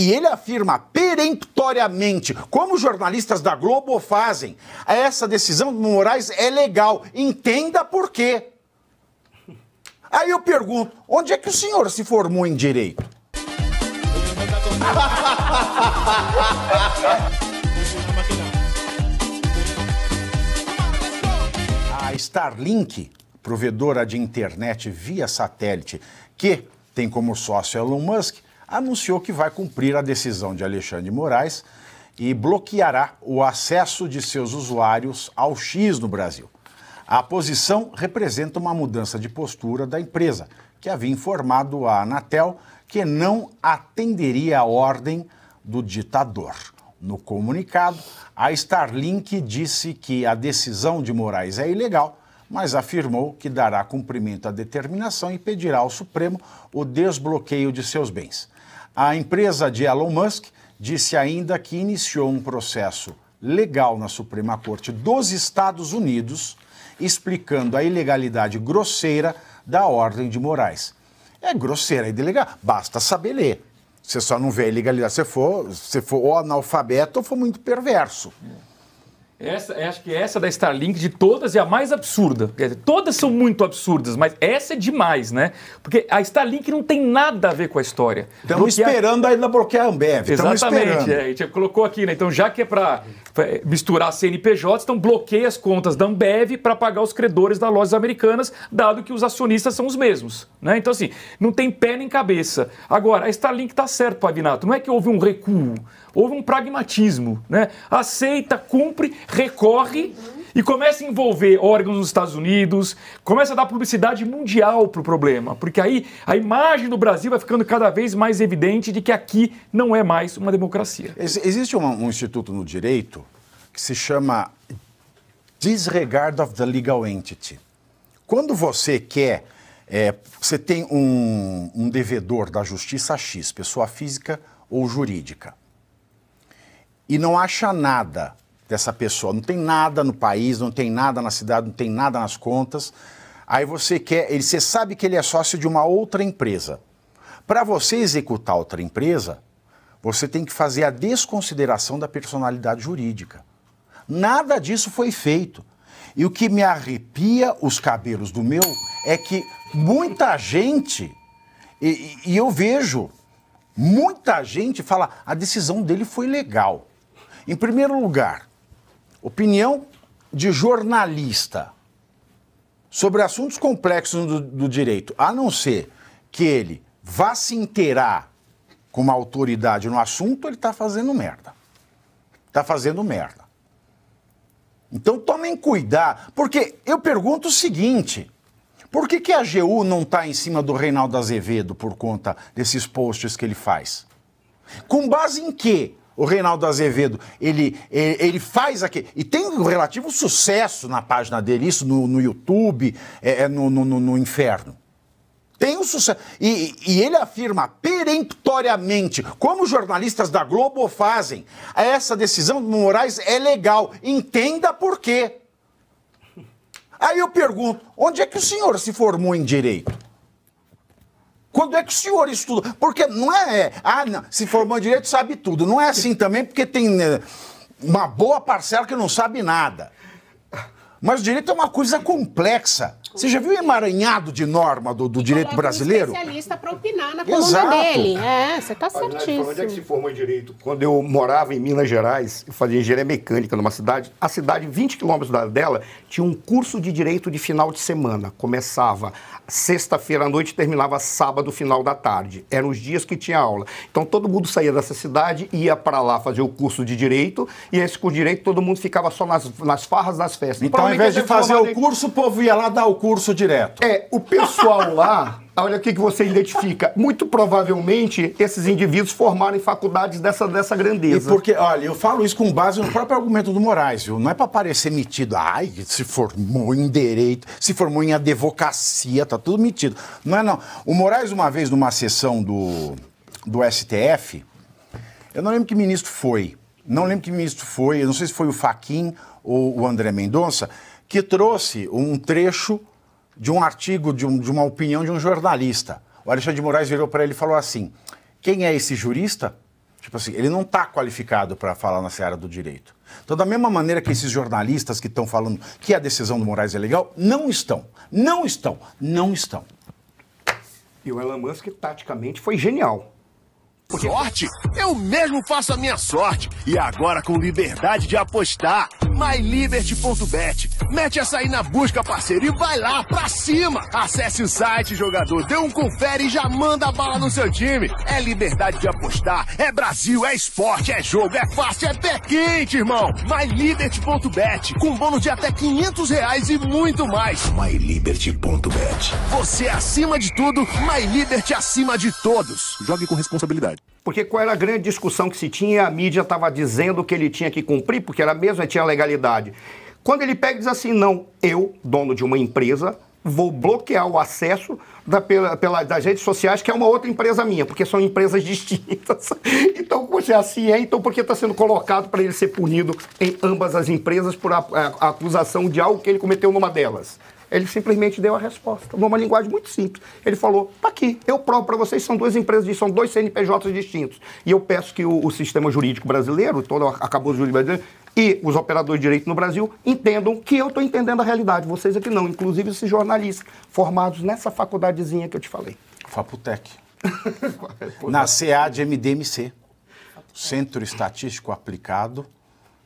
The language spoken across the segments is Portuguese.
E ele afirma peremptoriamente, como os jornalistas da Globo fazem, essa decisão do Moraes é legal, entenda por quê. Aí eu pergunto, onde é que o senhor se formou em direito? A Starlink, provedora de internet via satélite, que tem como sócio Elon Musk, anunciou que vai cumprir a decisão de Alexandre Moraes e bloqueará o acesso de seus usuários ao X no Brasil. A posição representa uma mudança de postura da empresa, que havia informado à Anatel que não atenderia à ordem do ditador. No comunicado, a Starlink disse que a decisão de Moraes é ilegal, mas afirmou que dará cumprimento à determinação e pedirá ao Supremo o desbloqueio de seus bens. A empresa de Elon Musk disse ainda que iniciou um processo legal na Suprema Corte dos Estados Unidos explicando a ilegalidade grosseira da Ordem de Moraes. É grosseira e é ilegal, basta saber ler. Você só não vê a ilegalidade se for, se for ou analfabeto ou for muito perverso. É. Essa, acho que essa da Starlink de todas é a mais absurda. Todas são muito absurdas, mas essa é demais, né? Porque a Starlink não tem nada a ver com a história. Estamos bloquear... esperando ainda bloquear a Ambev. Exatamente. É, a gente colocou aqui, né? Então, já que é para é, misturar CNPJ, então bloqueia as contas da Ambev para pagar os credores das lojas americanas, dado que os acionistas são os mesmos. Né? Então, assim, não tem pé nem cabeça. Agora, a Starlink está certo, Pavinato. Não é que houve um recuo. Houve um pragmatismo, né? Aceita, cumpre, recorre e começa a envolver órgãos nos Estados Unidos, começa a dar publicidade mundial para o problema, porque aí a imagem do Brasil vai ficando cada vez mais evidente de que aqui não é mais uma democracia. Existe um, um instituto no direito que se chama Disregard of the Legal Entity. Quando você quer, é, você tem um, um devedor da justiça X, pessoa física ou jurídica e não acha nada dessa pessoa, não tem nada no país, não tem nada na cidade, não tem nada nas contas. Aí você quer, ele, você sabe que ele é sócio de uma outra empresa. Para você executar outra empresa, você tem que fazer a desconsideração da personalidade jurídica. Nada disso foi feito. E o que me arrepia os cabelos do meu é que muita gente, e, e eu vejo, muita gente fala, a decisão dele foi legal. Em primeiro lugar, opinião de jornalista sobre assuntos complexos do, do direito, a não ser que ele vá se inteirar com uma autoridade no assunto, ele está fazendo merda. Está fazendo merda. Então tomem cuidado, porque eu pergunto o seguinte: por que, que a AGU não está em cima do Reinaldo Azevedo por conta desses posts que ele faz? Com base em quê? o Reinaldo Azevedo, ele, ele faz aqui. E tem um relativo sucesso na página dele, isso no, no YouTube, é, é no, no, no inferno. Tem um sucesso. E, e, ele afirma peremptoriamente, como os jornalistas da Globo fazem, essa decisão do Moraes é legal. Entenda por quê. Aí eu pergunto: onde é que o senhor se formou em direito? Quando é que o senhor estuda? Porque não é, é ah, não, se formou em direito sabe tudo. Não é assim também, porque tem né, uma boa parcela que não sabe nada. Mas o direito é uma coisa complexa. Você já viu o emaranhado de norma do, do direito brasileiro? Um especialista para opinar na coluna Exato. dele. É, você está certíssimo. Onde é que se formou em direito? Quando eu morava em Minas Gerais, eu fazia engenharia mecânica numa cidade. A cidade, 20 quilômetros dela, tinha um curso de direito de final de semana. Começava sexta-feira à noite e terminava sábado, final da tarde. Eram os dias que tinha aula. Então todo mundo saía dessa cidade, ia para lá fazer o curso de direito, e esse curso de direito todo mundo ficava só nas, nas farras, nas festas. Então, ao invés de fazer o curso, o povo ia lá dar o curso direto. É, o pessoal lá, olha o que, que você identifica. Muito provavelmente esses indivíduos formaram em faculdades dessa, dessa grandeza. E porque, olha, eu falo isso com base no próprio argumento do Moraes, viu? Não é para parecer metido. Ai, se formou em direito, se formou em advocacia, tá tudo metido. Não é, não. O Moraes, uma vez, numa sessão do, do STF, eu não lembro que ministro foi. Não lembro que ministro foi, eu não sei se foi o Faquim ou o André Mendonça, que trouxe um trecho de um artigo, de, um, de uma opinião de um jornalista. O Alexandre de Moraes virou para ele e falou assim: quem é esse jurista? Tipo assim, ele não está qualificado para falar na seara do direito. Então, da mesma maneira que esses jornalistas que estão falando que a decisão do Moraes é legal, não estão. Não estão. Não estão. E o Elon Musk, taticamente, foi genial. Porque... Sorte? Eu mesmo faço a minha sorte. E agora com liberdade de apostar. MyLiberty.bet. Mete essa aí na busca, parceiro, e vai lá pra cima. Acesse o site, jogador, dê um confere e já manda a bala no seu time. É liberdade de apostar, é Brasil, é esporte, é jogo, é fácil, é pé quente, irmão. MyLiberty.bet, com bônus de até 500 reais e muito mais. MyLiberty.bet. Você é acima de tudo, MyLiberty acima de todos. Jogue com responsabilidade. Porque qual era a grande discussão que se tinha? A mídia estava dizendo que ele tinha que cumprir, porque era mesmo, tinha legalidade quando ele pega e diz assim, não, eu, dono de uma empresa, vou bloquear o acesso da, pela, pela, das redes sociais, que é uma outra empresa minha, porque são empresas distintas. Então, se é assim é, então por que está sendo colocado para ele ser punido em ambas as empresas por a, a, a acusação de algo que ele cometeu numa delas? Ele simplesmente deu a resposta, numa linguagem muito simples. Ele falou: está aqui, eu provo para vocês, são duas empresas, são dois CNPJs distintos. E eu peço que o, o sistema jurídico brasileiro, todo acabou o jurídico brasileiro, e os operadores de direito no Brasil entendam que eu estou entendendo a realidade, vocês aqui não, inclusive esses jornalistas formados nessa faculdadezinha que eu te falei. Faputec. Na CA de MDMC, Centro Estatístico Aplicado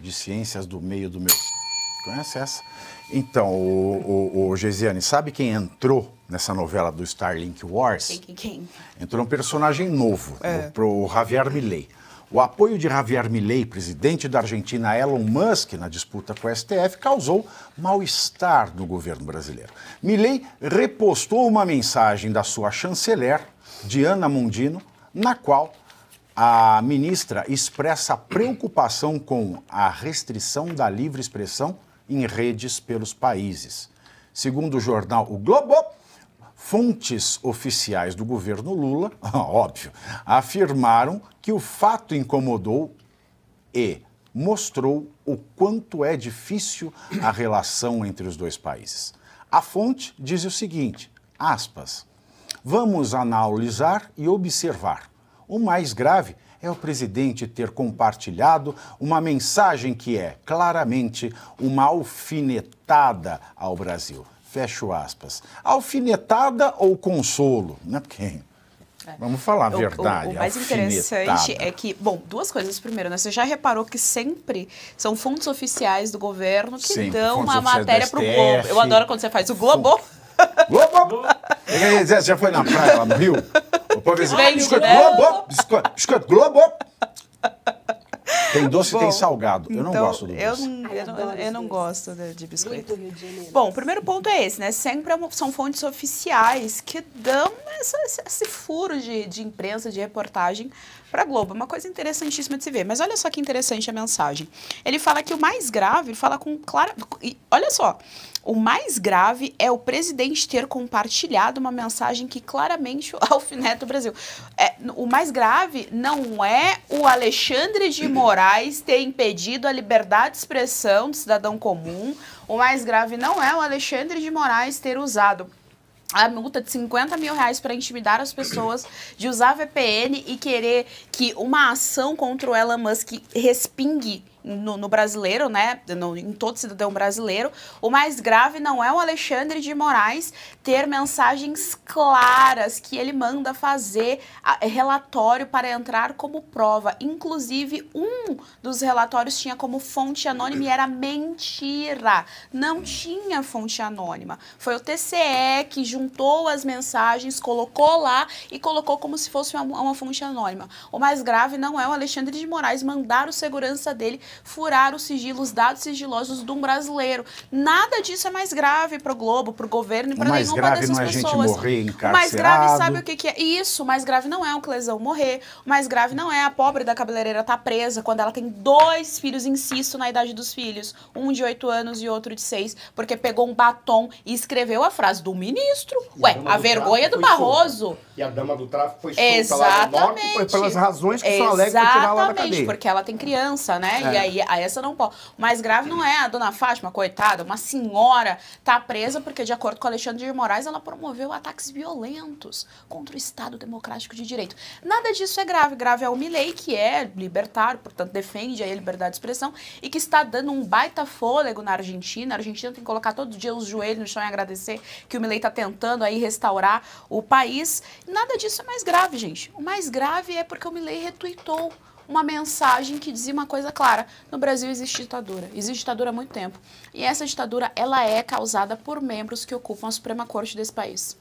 de Ciências do Meio do meu Conhece essa? Então, o, o, o Gesiane, sabe quem entrou nessa novela do Starlink Wars? Quem? Entrou um personagem novo, é. o, Javier Milei. O apoio de Javier Milei, presidente da Argentina Elon Musk na disputa com o STF, causou mal-estar no governo brasileiro. Milei repostou uma mensagem da sua chanceler, Diana Mondino, na qual a ministra expressa preocupação com a restrição da livre expressão em redes pelos países. Segundo o jornal O Globo, fontes oficiais do governo Lula, óbvio, afirmaram que o fato incomodou e mostrou o quanto é difícil a relação entre os dois países. A fonte diz o seguinte: aspas. Vamos analisar e observar. O mais grave é o presidente ter compartilhado uma mensagem que é claramente uma alfinetada ao Brasil. Fecho aspas. Alfinetada ou consolo? Né? Porque é. Vamos falar a verdade. O, o, o mais interessante é que, bom, duas coisas. Primeiro, né, você já reparou que sempre são fontes oficiais do governo que dão uma matéria para o Globo. Eu adoro quando você faz o Globo. Globo! já foi na praia, no viu? Por biscoito né? Globo, biscoito, biscoito Globo. Tem doce e tem salgado. Eu então, não gosto do doce. Eu, eu, não, eu, eu não gosto de, de biscoito. Bom, o primeiro ponto é esse, né? Sempre é são fontes oficiais que dão essa, esse furo de, de imprensa, de reportagem para Globo. É uma coisa interessantíssima de se ver. Mas olha só que interessante a mensagem. Ele fala que o mais grave, ele fala com clara. Olha só, o mais grave é o presidente ter compartilhado uma mensagem que claramente alfineta o Brasil. É, o mais grave não é o Alexandre de Moraes ter impedido a liberdade de expressão do cidadão comum. O mais grave não é o Alexandre de Moraes ter usado a multa de 50 mil reais para intimidar as pessoas, de usar VPN e querer que uma ação contra o Elon Musk respingue no, no, brasileiro, né, no, em todo cidadão brasileiro, o mais grave não é o Alexandre de Moraes ter mensagens claras que ele manda fazer a, relatório para entrar como prova. Inclusive, um dos relatórios tinha como fonte anônima e era mentira. Não tinha fonte anônima. Foi o TCE que juntou as mensagens, colocou lá e colocou como se fosse uma, uma fonte anônima. O mais grave não é o Alexandre de Moraes mandar o segurança dele furar os sigilos, dados sigilosos de um brasileiro. Nada disso é mais grave para o Globo, para o governo e para nenhuma grave dessas não é pessoas. Gente morrer encarcerado. mais grave sabe o que, que é? Isso, mais grave não é um lesão morrer, mais grave não é a pobre da cabeleireira estar tá presa quando ela tem dois filhos, insisto, na idade dos filhos, um de oito anos e outro de seis, porque pegou um batom e escreveu a frase do ministro. E Ué, a, a vergonha do Barroso. Solta. E a dama do tráfico foi solta Exatamente. lá no norte pelas razões que Exatamente, alegres alegra tirar lá da cadeia. porque ela tem criança, né? É. E aí, a essa não pode. O mais grave não é a dona Fátima, coitada, uma senhora tá presa porque, de acordo com Alexandre de Moraes, ela promoveu ataques violentos contra o Estado Democrático de Direito. Nada disso é grave. Grave é o Milley, que é libertário, portanto, defende a liberdade de expressão e que está dando um baita fôlego na Argentina. A Argentina tem que colocar todo dia os joelhos no chão e agradecer que o Milley está tentando aí restaurar o país. Nada disso é mais grave, gente. O mais grave é porque o Milley retweetou uma mensagem que dizia uma coisa clara. No Brasil existe ditadura, existe ditadura há muito tempo. E essa ditadura, ela é causada por membros que ocupam a Suprema Corte desse país.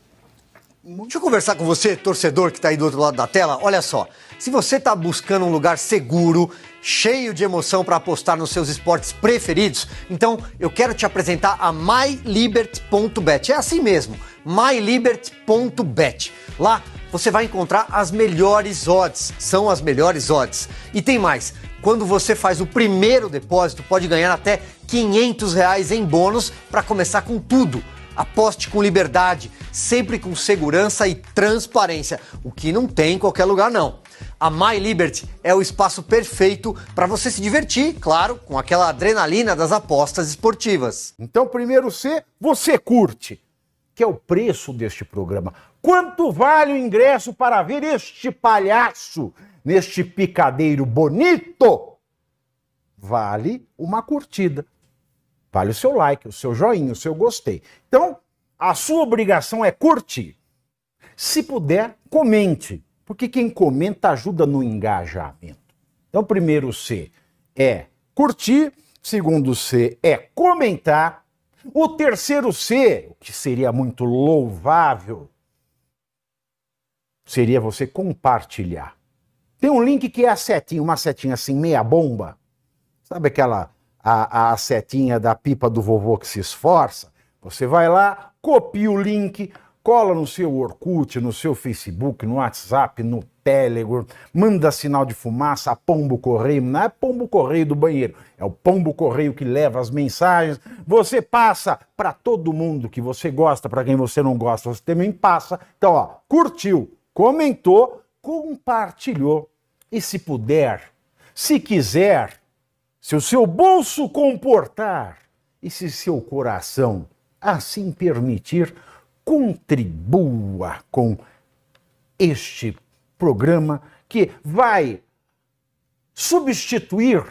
Deixa eu conversar com você, torcedor que está aí do outro lado da tela. Olha só, se você está buscando um lugar seguro, cheio de emoção para apostar nos seus esportes preferidos, então eu quero te apresentar a MyLibert.bet. É assim mesmo myliberty.bet. Lá você vai encontrar as melhores odds, são as melhores odds. E tem mais, quando você faz o primeiro depósito, pode ganhar até 500 reais em bônus para começar com tudo. Aposte com liberdade, sempre com segurança e transparência, o que não tem em qualquer lugar não. A My Liberty é o espaço perfeito para você se divertir, claro, com aquela adrenalina das apostas esportivas. Então, primeiro C, você curte que é o preço deste programa. Quanto vale o ingresso para ver este palhaço neste picadeiro bonito? Vale uma curtida. Vale o seu like, o seu joinha, o seu gostei. Então, a sua obrigação é curtir. Se puder, comente, porque quem comenta ajuda no engajamento. Então, primeiro C é curtir, segundo C é comentar o terceiro C, o que seria muito louvável, seria você compartilhar. Tem um link que é a setinha, uma setinha assim, meia bomba. Sabe aquela a, a setinha da pipa do vovô que se esforça? Você vai lá, copia o link, cola no seu Orkut, no seu Facebook, no WhatsApp, no Telegram, manda sinal de fumaça a pombo correio, não é pombo correio do banheiro, é o pombo correio que leva as mensagens. Você passa para todo mundo que você gosta, para quem você não gosta, você também passa. Então, ó, curtiu, comentou, compartilhou e se puder, se quiser, se o seu bolso comportar e se seu coração assim permitir, contribua com este programa que vai substituir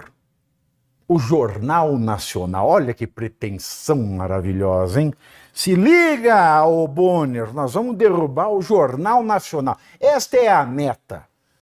o Jornal Nacional. Olha que pretensão maravilhosa, hein? Se liga, ô Bonner, nós vamos derrubar o Jornal Nacional. Esta é a meta.